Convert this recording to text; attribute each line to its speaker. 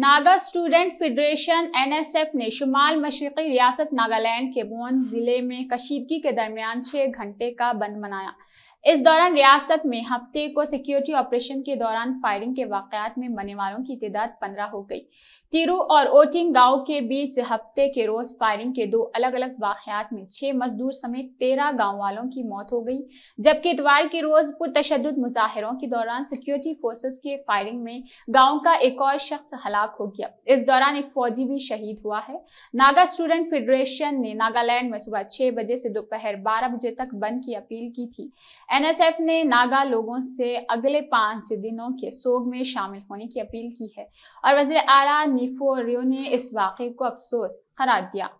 Speaker 1: Naga student federation NSF ने शुमाल मशरकी रियासत नागालैंड के बोन ज़िले में कशीदगी के दरमियान छः घंटे का बंद मनाया इस दौरान रियासत में हफ्ते को सिक्योरिटी ऑपरेशन के दौरान फायरिंग के वाकयात में मरने वालों की तादाद पंद्रह हो गई तिरु और ओटिंग गांव के बीच हफ्ते के रोज फायरिंग के दो अलग अलग वाकयात में छह मजदूर समेत तेरह गांव वालों की मौत हो गई जबकि इतवार के रोज पुरतशद मुजाहरों के दौरान सिक्योरिटी फोर्सेस के फायरिंग में गाँव का एक और शख्स हलाक हो गया इस दौरान एक फौजी भी शहीद हुआ है नागा स्टूडेंट फेडरेशन ने नागालैंड में सुबह छह बजे से दोपहर बारह बजे तक बंद की अपील की थी एनएसएफ ने नागा लोगों से अगले पांच दिनों के सोग में शामिल होने की अपील की है और वजीर आला निफो रियो ने इस वाक़े को अफसोस करार दिया